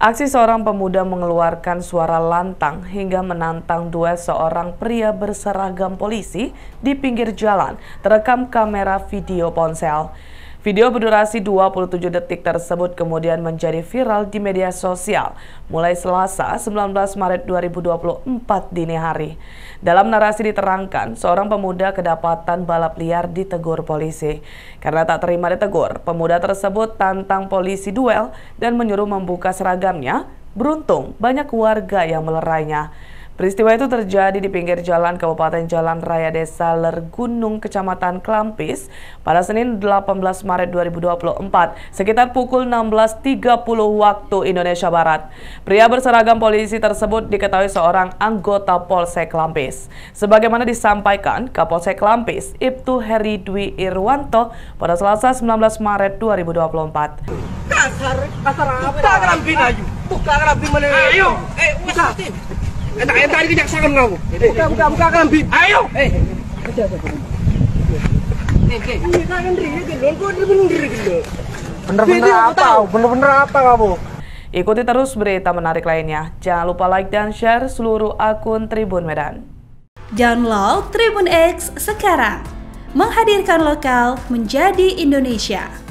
Aksi seorang pemuda mengeluarkan suara lantang hingga menantang dua seorang pria berseragam polisi di pinggir jalan terekam kamera video ponsel. Video berdurasi 27 detik tersebut kemudian menjadi viral di media sosial mulai Selasa 19 Maret 2024 dini hari. Dalam narasi diterangkan, seorang pemuda kedapatan balap liar ditegur polisi. Karena tak terima ditegur, pemuda tersebut tantang polisi duel dan menyuruh membuka seragamnya. Beruntung, banyak warga yang melerainya. Peristiwa itu terjadi di pinggir jalan Kabupaten Jalan Raya Desa Lergunung, Kecamatan Klampis pada Senin 18 Maret 2024 sekitar pukul 16.30 waktu Indonesia Barat. Pria berseragam polisi tersebut diketahui seorang anggota Polsek Klampis. Sebagaimana disampaikan Kapolsek Klampis, Ibtu Heri Dwi Irwanto pada Selasa 19 Maret 2024. Kasar, kasar apa? Buka ayo. Buka Ayo, eh, Entah entak iki jaksakan kamu. Buka buka buka kambi. Ayo. Eh. Kerja aja. Eh, iya, Bener-bener apa? Bener-bener apa kamu? Ikuti terus berita menarik lainnya. Jangan lupa like dan share seluruh akun Tribun Medan. Download Tribun X sekarang. Menghadirkan lokal menjadi Indonesia.